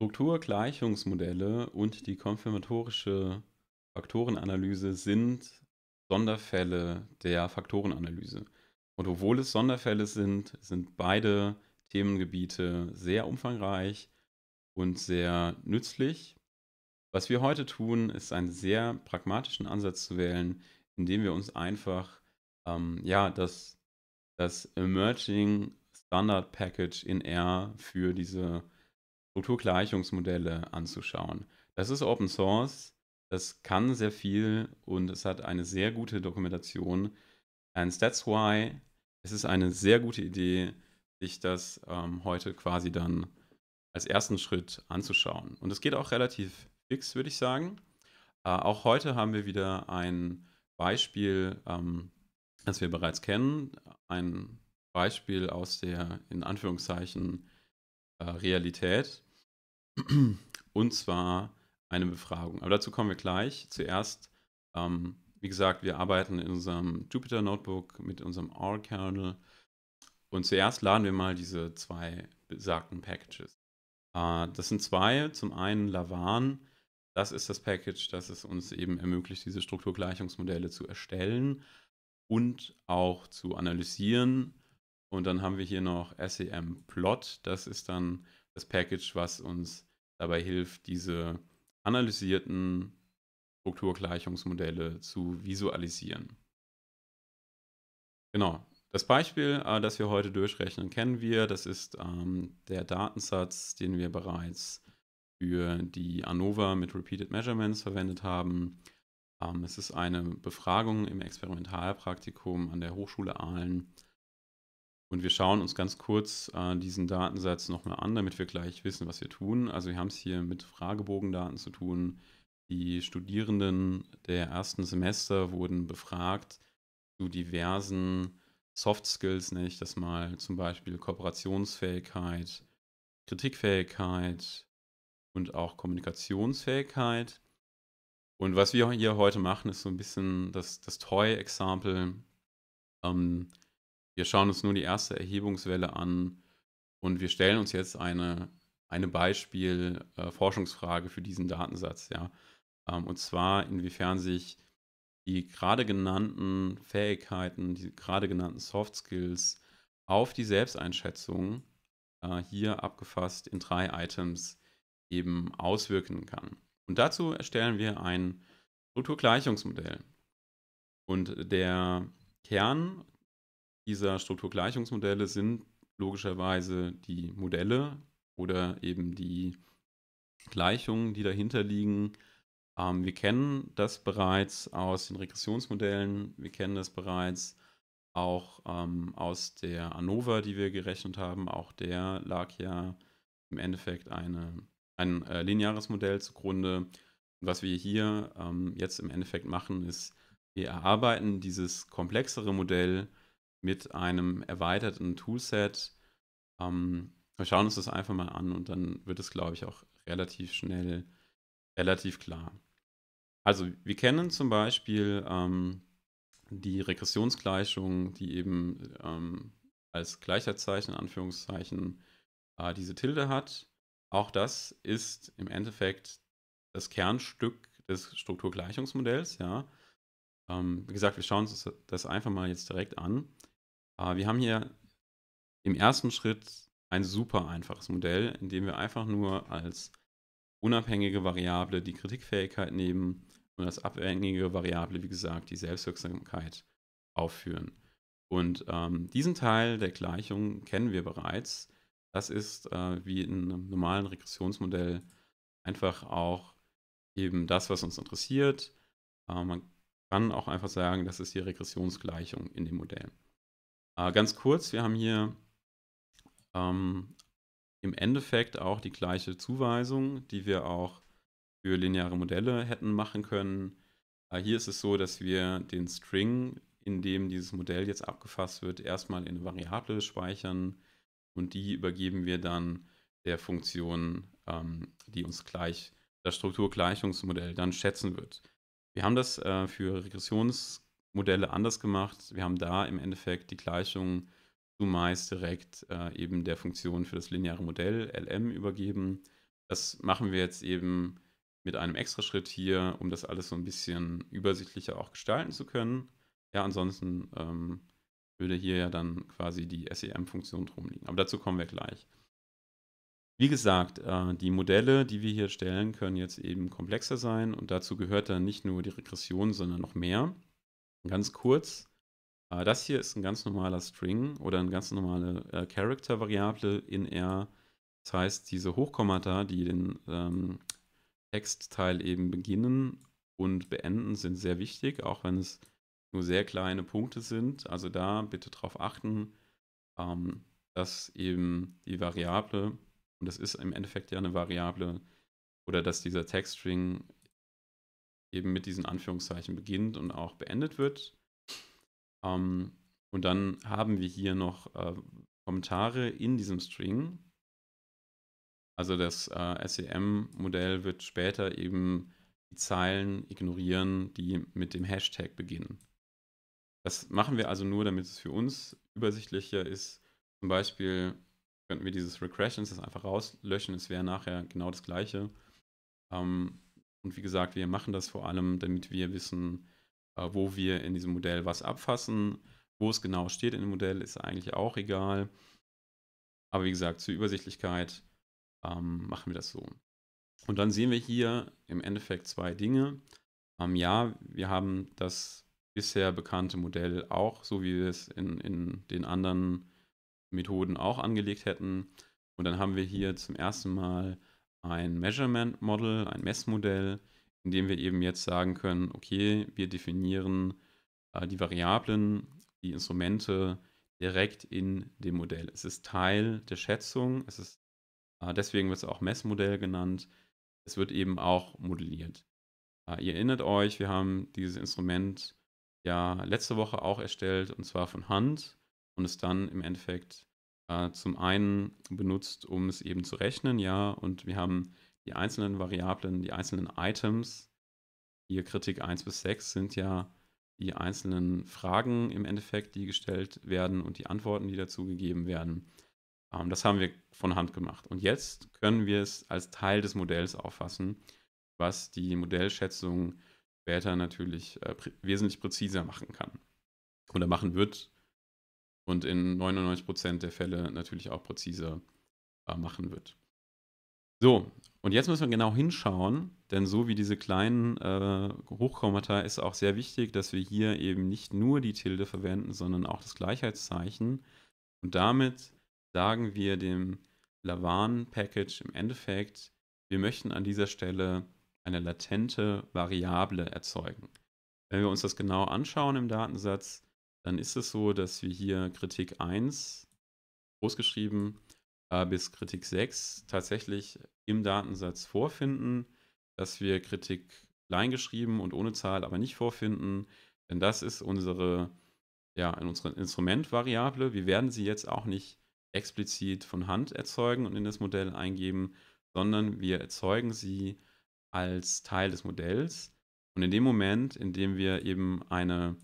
Strukturgleichungsmodelle und die konfirmatorische Faktorenanalyse sind Sonderfälle der Faktorenanalyse. Und obwohl es Sonderfälle sind, sind beide Themengebiete sehr umfangreich und sehr nützlich. Was wir heute tun, ist einen sehr pragmatischen Ansatz zu wählen, indem wir uns einfach ähm, ja, das, das Emerging Standard Package in R für diese Strukturgleichungsmodelle anzuschauen. Das ist Open Source, das kann sehr viel und es hat eine sehr gute Dokumentation. And that's why es ist eine sehr gute Idee, sich das ähm, heute quasi dann als ersten Schritt anzuschauen. Und es geht auch relativ fix, würde ich sagen. Äh, auch heute haben wir wieder ein Beispiel, ähm, das wir bereits kennen, ein Beispiel aus der in Anführungszeichen äh, Realität. Und zwar eine Befragung. Aber dazu kommen wir gleich. Zuerst, ähm, wie gesagt, wir arbeiten in unserem Jupyter Notebook mit unserem R-Kernel. Und zuerst laden wir mal diese zwei besagten Packages. Äh, das sind zwei. Zum einen Lavan. Das ist das Package, das es uns eben ermöglicht, diese Strukturgleichungsmodelle zu erstellen und auch zu analysieren. Und dann haben wir hier noch SEM Plot. Das ist dann das Package, was uns dabei hilft, diese analysierten Strukturgleichungsmodelle zu visualisieren. Genau, das Beispiel, äh, das wir heute durchrechnen, kennen wir. Das ist ähm, der Datensatz, den wir bereits für die ANOVA mit Repeated Measurements verwendet haben. Ähm, es ist eine Befragung im Experimentalpraktikum an der Hochschule Aalen und wir schauen uns ganz kurz äh, diesen Datensatz nochmal an, damit wir gleich wissen, was wir tun. Also wir haben es hier mit Fragebogendaten zu tun. Die Studierenden der ersten Semester wurden befragt zu diversen Soft Skills, nenne ich das mal, zum Beispiel Kooperationsfähigkeit, Kritikfähigkeit und auch Kommunikationsfähigkeit. Und was wir hier heute machen, ist so ein bisschen das, das Toy-Example. Ähm, wir schauen uns nur die erste Erhebungswelle an und wir stellen uns jetzt eine, eine Beispiel-Forschungsfrage äh, für diesen Datensatz. Ja? Ähm, und zwar, inwiefern sich die gerade genannten Fähigkeiten, die gerade genannten Soft Skills auf die Selbsteinschätzung äh, hier abgefasst in drei Items eben auswirken kann. Und dazu erstellen wir ein Strukturgleichungsmodell. Und der Kern dieser Strukturgleichungsmodelle sind logischerweise die Modelle oder eben die Gleichungen, die dahinter liegen. Ähm, wir kennen das bereits aus den Regressionsmodellen, wir kennen das bereits auch ähm, aus der ANOVA, die wir gerechnet haben. Auch der lag ja im Endeffekt eine, ein äh, lineares Modell zugrunde. Und was wir hier ähm, jetzt im Endeffekt machen, ist, wir erarbeiten dieses komplexere Modell mit einem erweiterten Toolset. Ähm, wir schauen uns das einfach mal an und dann wird es, glaube ich, auch relativ schnell, relativ klar. Also wir kennen zum Beispiel ähm, die Regressionsgleichung, die eben ähm, als Gleichheitszeichen, in Anführungszeichen, äh, diese Tilde hat. Auch das ist im Endeffekt das Kernstück des Strukturgleichungsmodells, ja. Ähm, wie gesagt, wir schauen uns das einfach mal jetzt direkt an. Äh, wir haben hier im ersten Schritt ein super einfaches Modell, in dem wir einfach nur als unabhängige Variable die Kritikfähigkeit nehmen und als abhängige Variable, wie gesagt, die Selbstwirksamkeit aufführen. Und ähm, diesen Teil der Gleichung kennen wir bereits. Das ist äh, wie in einem normalen Regressionsmodell einfach auch eben das, was uns interessiert. Äh, man kann auch einfach sagen, das ist die Regressionsgleichung in dem Modell. Äh, ganz kurz, wir haben hier ähm, im Endeffekt auch die gleiche Zuweisung, die wir auch für lineare Modelle hätten machen können. Äh, hier ist es so, dass wir den String, in dem dieses Modell jetzt abgefasst wird, erstmal in eine Variable speichern und die übergeben wir dann der Funktion, ähm, die uns gleich das Strukturgleichungsmodell dann schätzen wird. Wir haben das äh, für Regressions- Modelle anders gemacht. Wir haben da im Endeffekt die Gleichung zumeist direkt äh, eben der Funktion für das lineare Modell LM übergeben. Das machen wir jetzt eben mit einem extra Schritt hier, um das alles so ein bisschen übersichtlicher auch gestalten zu können. Ja, ansonsten ähm, würde hier ja dann quasi die SEM-Funktion drum liegen. Aber dazu kommen wir gleich. Wie gesagt, äh, die Modelle, die wir hier stellen, können jetzt eben komplexer sein und dazu gehört dann nicht nur die Regression, sondern noch mehr. Ganz kurz, äh, das hier ist ein ganz normaler String oder eine ganz normale äh, Character-Variable in R. Das heißt, diese Hochkommata, die den ähm, Textteil eben beginnen und beenden, sind sehr wichtig, auch wenn es nur sehr kleine Punkte sind. Also da bitte darauf achten, ähm, dass eben die Variable, und das ist im Endeffekt ja eine Variable, oder dass dieser Textstring eben mit diesen Anführungszeichen beginnt und auch beendet wird. Ähm, und dann haben wir hier noch äh, Kommentare in diesem String. Also das äh, SEM-Modell wird später eben die Zeilen ignorieren, die mit dem Hashtag beginnen. Das machen wir also nur, damit es für uns übersichtlicher ist. Zum Beispiel könnten wir dieses Regressions das einfach rauslöschen, es wäre nachher genau das gleiche. Ähm, und wie gesagt, wir machen das vor allem, damit wir wissen, äh, wo wir in diesem Modell was abfassen. Wo es genau steht in dem Modell, ist eigentlich auch egal. Aber wie gesagt, zur Übersichtlichkeit ähm, machen wir das so. Und dann sehen wir hier im Endeffekt zwei Dinge. Ähm, ja, wir haben das bisher bekannte Modell auch, so wie wir es in, in den anderen Methoden auch angelegt hätten. Und dann haben wir hier zum ersten Mal ein Measurement Model, ein Messmodell, in dem wir eben jetzt sagen können, okay, wir definieren äh, die Variablen, die Instrumente direkt in dem Modell. Es ist Teil der Schätzung, es ist, äh, deswegen wird es auch Messmodell genannt, es wird eben auch modelliert. Äh, ihr erinnert euch, wir haben dieses Instrument ja letzte Woche auch erstellt und zwar von Hand und es dann im Endeffekt äh, zum einen benutzt, um es eben zu rechnen, ja, und wir haben die einzelnen Variablen, die einzelnen Items, hier Kritik 1 bis 6 sind ja die einzelnen Fragen im Endeffekt, die gestellt werden und die Antworten, die dazu gegeben werden. Ähm, das haben wir von Hand gemacht. Und jetzt können wir es als Teil des Modells auffassen, was die Modellschätzung später natürlich äh, prä wesentlich präziser machen kann oder machen wird, und in 99% der Fälle natürlich auch präziser äh, machen wird. So, und jetzt müssen wir genau hinschauen, denn so wie diese kleinen äh, Hochkommata ist auch sehr wichtig, dass wir hier eben nicht nur die Tilde verwenden, sondern auch das Gleichheitszeichen. Und damit sagen wir dem Lavan-Package im Endeffekt, wir möchten an dieser Stelle eine latente Variable erzeugen. Wenn wir uns das genau anschauen im Datensatz, dann ist es so, dass wir hier Kritik 1 großgeschrieben äh, bis Kritik 6 tatsächlich im Datensatz vorfinden, dass wir Kritik klein geschrieben und ohne Zahl aber nicht vorfinden, denn das ist unsere, ja, unsere Instrumentvariable. Wir werden sie jetzt auch nicht explizit von Hand erzeugen und in das Modell eingeben, sondern wir erzeugen sie als Teil des Modells. Und in dem Moment, in dem wir eben eine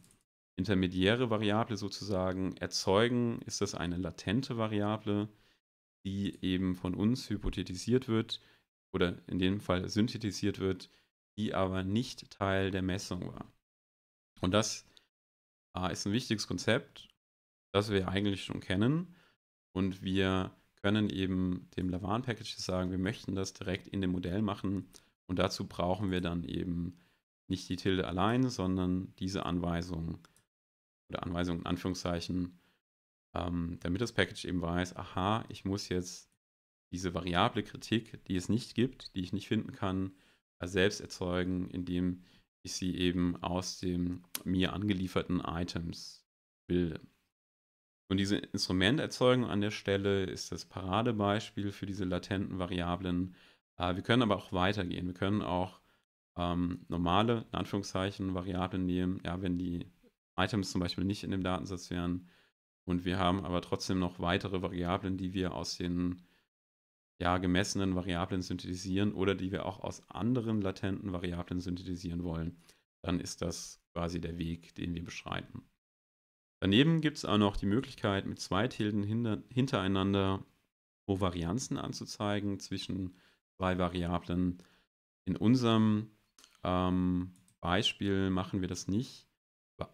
intermediäre Variable sozusagen erzeugen, ist das eine latente Variable, die eben von uns hypothetisiert wird oder in dem Fall synthetisiert wird, die aber nicht Teil der Messung war. Und das ah, ist ein wichtiges Konzept, das wir eigentlich schon kennen. Und wir können eben dem Lavan-Package sagen, wir möchten das direkt in dem Modell machen. Und dazu brauchen wir dann eben nicht die Tilde allein, sondern diese Anweisung oder Anweisung in Anführungszeichen, ähm, damit das Package eben weiß, aha, ich muss jetzt diese variable Kritik, die es nicht gibt, die ich nicht finden kann, äh, selbst erzeugen, indem ich sie eben aus dem mir angelieferten Items bilde. Und diese Instrumenterzeugung an der Stelle ist das Paradebeispiel für diese latenten Variablen. Äh, wir können aber auch weitergehen. Wir können auch ähm, normale, in Anführungszeichen, Variablen nehmen. Ja, wenn die Items zum Beispiel nicht in dem Datensatz wären. Und wir haben aber trotzdem noch weitere Variablen, die wir aus den ja, gemessenen Variablen synthetisieren oder die wir auch aus anderen latenten Variablen synthetisieren wollen. Dann ist das quasi der Weg, den wir beschreiten. Daneben gibt es auch noch die Möglichkeit, mit zwei Tilden hintereinander Covarianzen anzuzeigen zwischen zwei Variablen. In unserem ähm, Beispiel machen wir das nicht,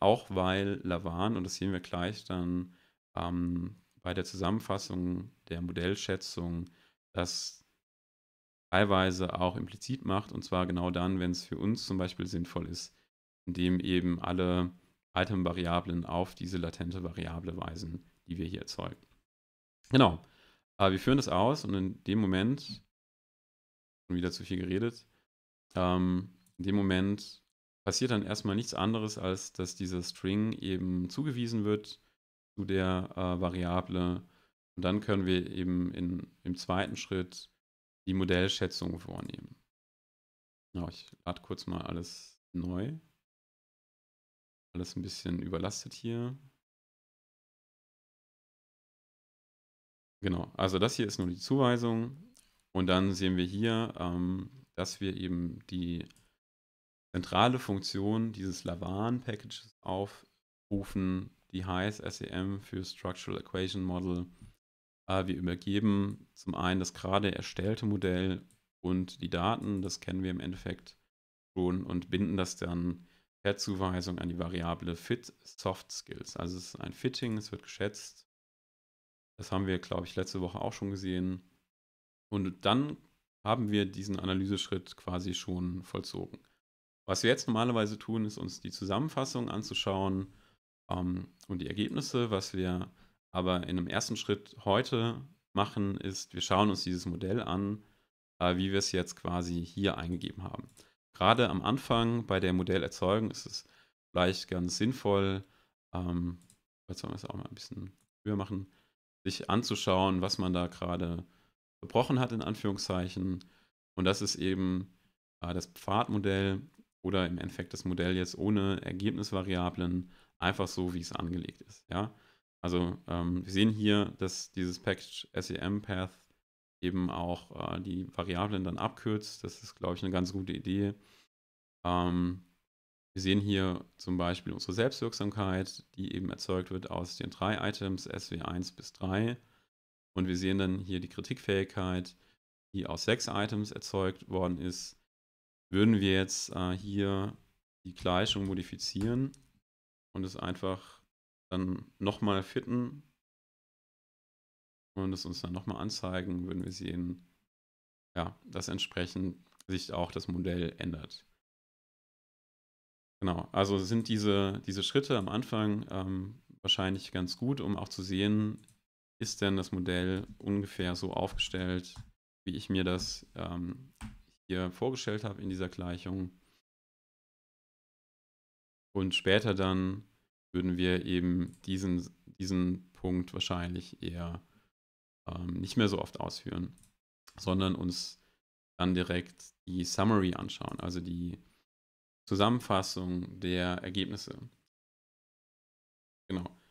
auch weil Lavan, und das sehen wir gleich dann ähm, bei der Zusammenfassung der Modellschätzung, das teilweise auch implizit macht, und zwar genau dann, wenn es für uns zum Beispiel sinnvoll ist, indem eben alle Item-Variablen auf diese latente Variable weisen, die wir hier erzeugen. Genau. Aber äh, wir führen das aus und in dem Moment, schon wieder zu viel geredet, ähm, in dem Moment passiert dann erstmal nichts anderes, als dass dieser String eben zugewiesen wird zu der äh, Variable. Und dann können wir eben in, im zweiten Schritt die Modellschätzung vornehmen. Ja, genau, ich lade kurz mal alles neu. Alles ein bisschen überlastet hier. Genau, also das hier ist nur die Zuweisung. Und dann sehen wir hier, ähm, dass wir eben die zentrale Funktion dieses Lavan-Packages aufrufen, die heißt SEM für Structural Equation Model. Äh, wir übergeben zum einen das gerade erstellte Modell und die Daten, das kennen wir im Endeffekt schon, und binden das dann per Zuweisung an die Variable Fit Soft Skills. Also es ist ein Fitting, es wird geschätzt. Das haben wir, glaube ich, letzte Woche auch schon gesehen. Und dann haben wir diesen Analyseschritt quasi schon vollzogen. Was wir jetzt normalerweise tun, ist uns die Zusammenfassung anzuschauen ähm, und die Ergebnisse. Was wir aber in einem ersten Schritt heute machen, ist, wir schauen uns dieses Modell an, äh, wie wir es jetzt quasi hier eingegeben haben. Gerade am Anfang bei der Modellerzeugung ist es vielleicht ganz sinnvoll, ähm, jetzt sollen wir es auch mal ein bisschen höher machen, sich anzuschauen, was man da gerade gebrochen hat, in Anführungszeichen. Und das ist eben äh, das Pfadmodell, oder im Endeffekt das Modell jetzt ohne Ergebnisvariablen einfach so, wie es angelegt ist. Ja? Also ähm, wir sehen hier, dass dieses Package SEM Path eben auch äh, die Variablen dann abkürzt. Das ist, glaube ich, eine ganz gute Idee. Ähm, wir sehen hier zum Beispiel unsere Selbstwirksamkeit, die eben erzeugt wird aus den drei Items SW1 bis 3. Und wir sehen dann hier die Kritikfähigkeit, die aus sechs Items erzeugt worden ist würden wir jetzt äh, hier die Gleichung modifizieren und es einfach dann nochmal fitten und es uns dann nochmal anzeigen, würden wir sehen, ja, dass entsprechend sich auch das Modell ändert. Genau, also sind diese, diese Schritte am Anfang ähm, wahrscheinlich ganz gut, um auch zu sehen, ist denn das Modell ungefähr so aufgestellt, wie ich mir das ähm, hier vorgestellt habe in dieser Gleichung. Und später dann würden wir eben diesen, diesen Punkt wahrscheinlich eher ähm, nicht mehr so oft ausführen, sondern uns dann direkt die Summary anschauen, also die Zusammenfassung der Ergebnisse. Genau.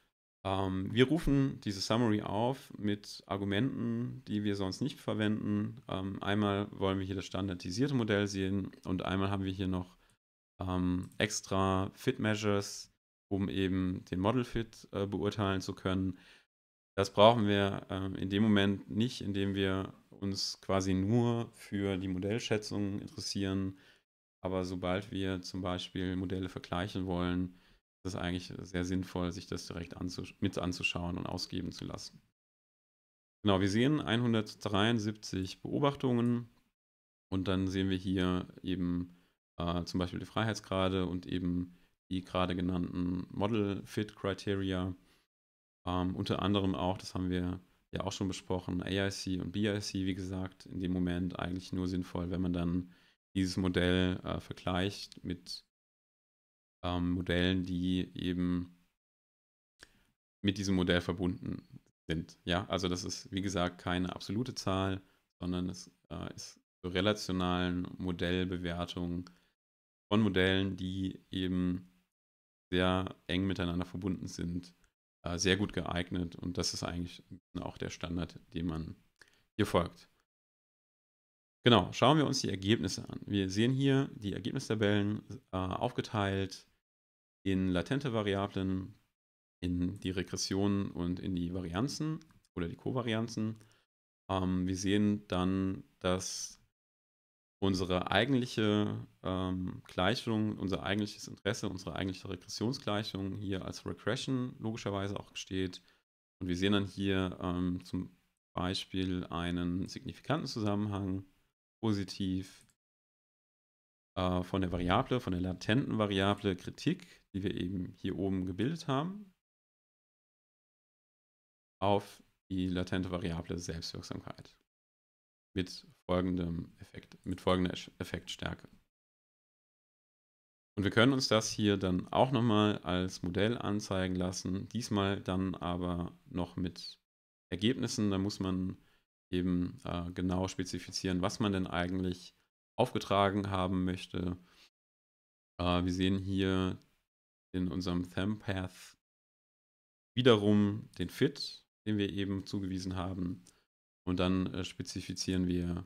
Ähm, wir rufen diese Summary auf mit Argumenten, die wir sonst nicht verwenden. Ähm, einmal wollen wir hier das standardisierte Modell sehen und einmal haben wir hier noch ähm, extra Fit Measures, um eben den Model Fit äh, beurteilen zu können. Das brauchen wir äh, in dem Moment nicht, indem wir uns quasi nur für die Modellschätzung interessieren. Aber sobald wir zum Beispiel Modelle vergleichen wollen, ist es eigentlich sehr sinnvoll, sich das direkt anzusch mit anzuschauen und ausgeben zu lassen. Genau, wir sehen 173 Beobachtungen und dann sehen wir hier eben äh, zum Beispiel die Freiheitsgrade und eben die gerade genannten Model Fit Criteria. Ähm, unter anderem auch, das haben wir ja auch schon besprochen, AIC und BIC, wie gesagt, in dem Moment eigentlich nur sinnvoll, wenn man dann dieses Modell äh, vergleicht mit ähm, Modellen, die eben mit diesem Modell verbunden sind. Ja, also das ist, wie gesagt, keine absolute Zahl, sondern es äh, ist zur relationalen Modellbewertung von Modellen, die eben sehr eng miteinander verbunden sind, äh, sehr gut geeignet. Und das ist eigentlich auch der Standard, dem man hier folgt. Genau, schauen wir uns die Ergebnisse an. Wir sehen hier die Ergebnistabellen äh, aufgeteilt in latente Variablen, in die Regressionen und in die Varianzen oder die Kovarianzen. Ähm, wir sehen dann, dass unsere eigentliche ähm, Gleichung, unser eigentliches Interesse, unsere eigentliche Regressionsgleichung hier als Regression logischerweise auch steht. Und wir sehen dann hier ähm, zum Beispiel einen signifikanten Zusammenhang positiv äh, von der Variable, von der latenten Variable Kritik die wir eben hier oben gebildet haben, auf die latente Variable Selbstwirksamkeit mit folgendem Effekt, mit folgender Effektstärke. Und wir können uns das hier dann auch nochmal als Modell anzeigen lassen, diesmal dann aber noch mit Ergebnissen. Da muss man eben äh, genau spezifizieren, was man denn eigentlich aufgetragen haben möchte. Äh, wir sehen hier in unserem Thempath wiederum den Fit, den wir eben zugewiesen haben. Und dann äh, spezifizieren wir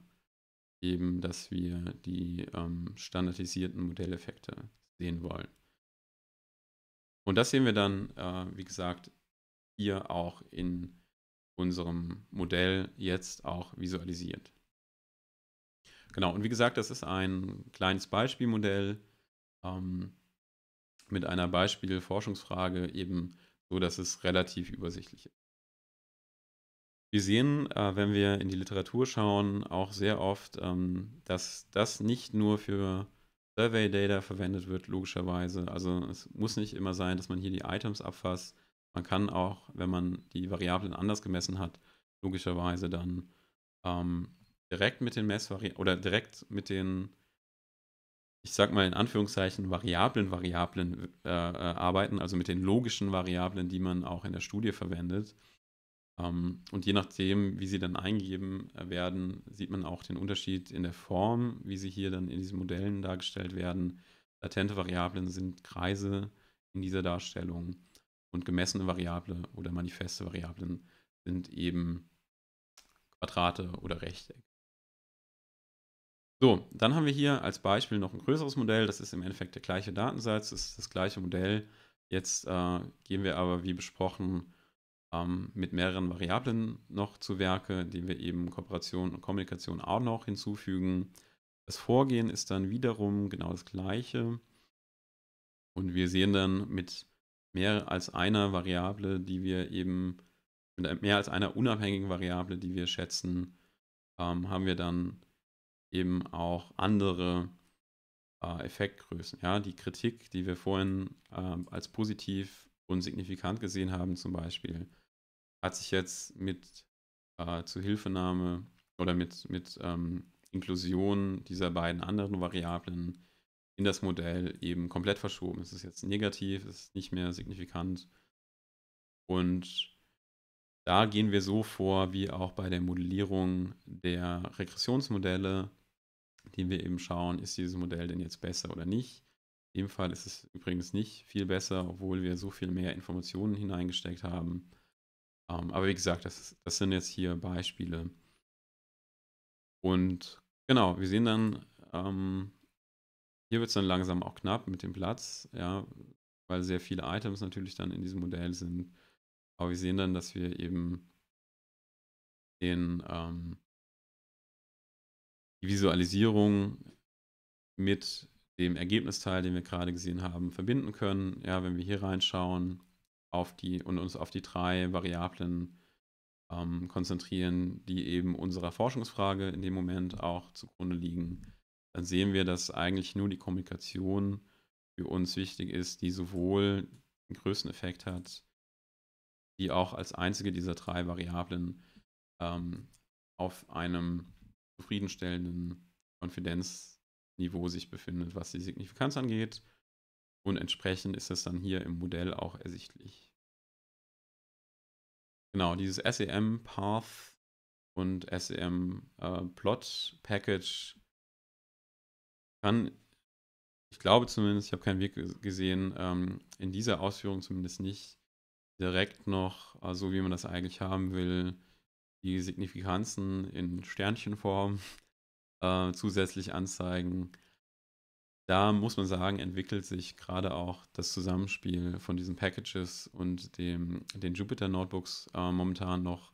eben, dass wir die ähm, standardisierten Modelleffekte sehen wollen. Und das sehen wir dann, äh, wie gesagt, hier auch in unserem Modell jetzt auch visualisiert. Genau, und wie gesagt, das ist ein kleines Beispielmodell. Ähm, mit einer Beispielforschungsfrage eben so, dass es relativ übersichtlich ist. Wir sehen, äh, wenn wir in die Literatur schauen, auch sehr oft, ähm, dass das nicht nur für Survey Data verwendet wird, logischerweise. Also es muss nicht immer sein, dass man hier die Items abfasst. Man kann auch, wenn man die Variablen anders gemessen hat, logischerweise dann ähm, direkt mit den Messvariablen oder direkt mit den ich sag mal in Anführungszeichen, variablen Variablen äh, äh, arbeiten, also mit den logischen Variablen, die man auch in der Studie verwendet. Ähm, und je nachdem, wie sie dann eingegeben äh, werden, sieht man auch den Unterschied in der Form, wie sie hier dann in diesen Modellen dargestellt werden. Latente Variablen sind Kreise in dieser Darstellung und gemessene Variable oder manifeste Variablen sind eben Quadrate oder Rechtecke. So, dann haben wir hier als Beispiel noch ein größeres Modell. Das ist im Endeffekt der gleiche Datensatz, das ist das gleiche Modell. Jetzt äh, gehen wir aber, wie besprochen, ähm, mit mehreren Variablen noch zu Werke, die wir eben Kooperation und Kommunikation auch noch hinzufügen. Das Vorgehen ist dann wiederum genau das gleiche. Und wir sehen dann mit mehr als einer Variable, die wir eben, mit mehr als einer unabhängigen Variable, die wir schätzen, ähm, haben wir dann eben auch andere äh, Effektgrößen. Ja, die Kritik, die wir vorhin äh, als positiv und signifikant gesehen haben, zum Beispiel, hat sich jetzt mit äh, Zuhilfenahme oder mit, mit ähm, Inklusion dieser beiden anderen Variablen in das Modell eben komplett verschoben. Es ist jetzt negativ, es ist nicht mehr signifikant. Und da gehen wir so vor, wie auch bei der Modellierung der Regressionsmodelle mit dem wir eben schauen, ist dieses Modell denn jetzt besser oder nicht. In dem Fall ist es übrigens nicht viel besser, obwohl wir so viel mehr Informationen hineingesteckt haben. Ähm, aber wie gesagt, das, das sind jetzt hier Beispiele. Und genau, wir sehen dann, ähm, hier wird es dann langsam auch knapp mit dem Platz, ja, weil sehr viele Items natürlich dann in diesem Modell sind. Aber wir sehen dann, dass wir eben den ähm, Visualisierung mit dem Ergebnisteil, den wir gerade gesehen haben, verbinden können. Ja, wenn wir hier reinschauen auf die, und uns auf die drei Variablen ähm, konzentrieren, die eben unserer Forschungsfrage in dem Moment auch zugrunde liegen, dann sehen wir, dass eigentlich nur die Kommunikation für uns wichtig ist, die sowohl den größten Effekt hat, die auch als einzige dieser drei Variablen ähm, auf einem zufriedenstellenden Konfidenzniveau sich befindet, was die Signifikanz angeht. Und entsprechend ist es dann hier im Modell auch ersichtlich. Genau, dieses SEM Path und SEM äh, Plot Package kann, ich glaube zumindest, ich habe keinen Weg gesehen, ähm, in dieser Ausführung zumindest nicht direkt noch, äh, so also wie man das eigentlich haben will, die Signifikanzen in Sternchenform äh, zusätzlich anzeigen. Da muss man sagen, entwickelt sich gerade auch das Zusammenspiel von diesen Packages und dem, den Jupyter Notebooks äh, momentan noch.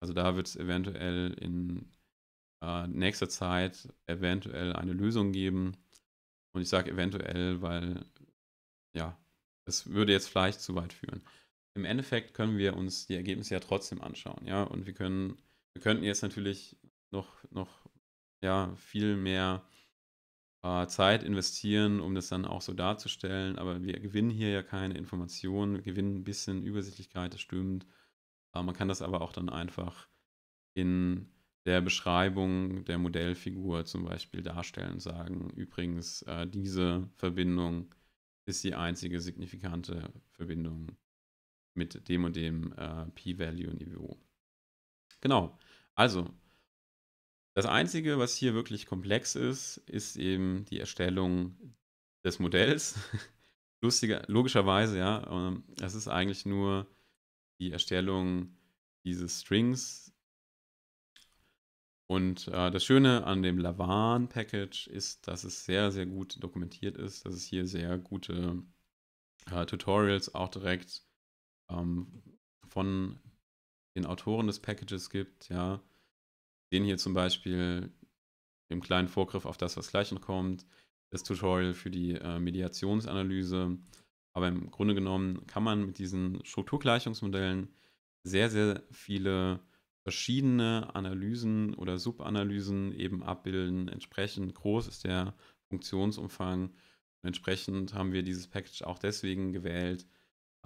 Also da wird es eventuell in äh, nächster Zeit eventuell eine Lösung geben. Und ich sage eventuell, weil ja, es würde jetzt vielleicht zu weit führen im Endeffekt können wir uns die Ergebnisse ja trotzdem anschauen, ja. Und wir können, wir könnten jetzt natürlich noch, noch ja, viel mehr äh, Zeit investieren, um das dann auch so darzustellen, aber wir gewinnen hier ja keine Informationen, wir gewinnen ein bisschen Übersichtlichkeit, das stimmt. Äh, man kann das aber auch dann einfach in der Beschreibung der Modellfigur zum Beispiel darstellen und sagen, übrigens, äh, diese Verbindung ist die einzige signifikante Verbindung mit dem und dem äh, P-Value-Niveau. Genau. Also, das Einzige, was hier wirklich komplex ist, ist eben die Erstellung des Modells. Lustiger, logischerweise, ja. Ähm, es ist eigentlich nur die Erstellung dieses Strings. Und äh, das Schöne an dem Lavan-Package ist, dass es sehr, sehr gut dokumentiert ist, dass es hier sehr gute äh, Tutorials auch direkt ähm, von den Autoren des Packages gibt, ja. Den hier zum Beispiel im kleinen Vorgriff auf das, was gleich noch kommt, das Tutorial für die äh, Mediationsanalyse. Aber im Grunde genommen kann man mit diesen Strukturgleichungsmodellen sehr, sehr viele verschiedene Analysen oder Subanalysen eben abbilden. Entsprechend groß ist der Funktionsumfang. Und entsprechend haben wir dieses Package auch deswegen gewählt,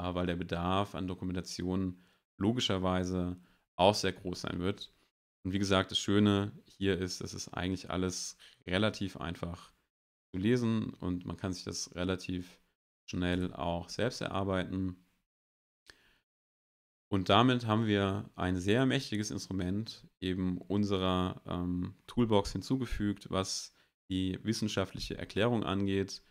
äh, weil der Bedarf an Dokumentation logischerweise auch sehr groß sein wird. Und wie gesagt, das Schöne hier ist, es ist eigentlich alles relativ einfach zu lesen und man kann sich das relativ schnell auch selbst erarbeiten. Und damit haben wir ein sehr mächtiges Instrument eben unserer ähm, Toolbox hinzugefügt, was die wissenschaftliche Erklärung angeht,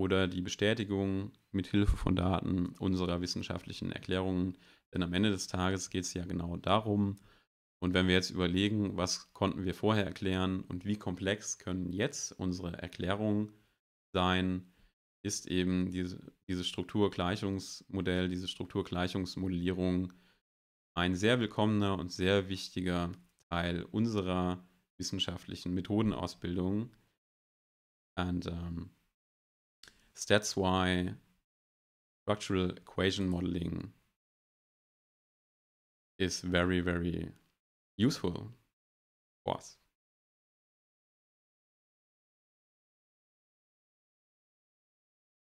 oder die Bestätigung mit Hilfe von Daten unserer wissenschaftlichen Erklärungen. Denn am Ende des Tages geht es ja genau darum. Und wenn wir jetzt überlegen, was konnten wir vorher erklären und wie komplex können jetzt unsere Erklärungen sein, ist eben diese, dieses Strukturgleichungsmodell, diese Strukturgleichungsmodellierung ein sehr willkommener und sehr wichtiger Teil unserer wissenschaftlichen Methodenausbildung. Und ähm, So that's why structural equation modeling is very, very useful for us.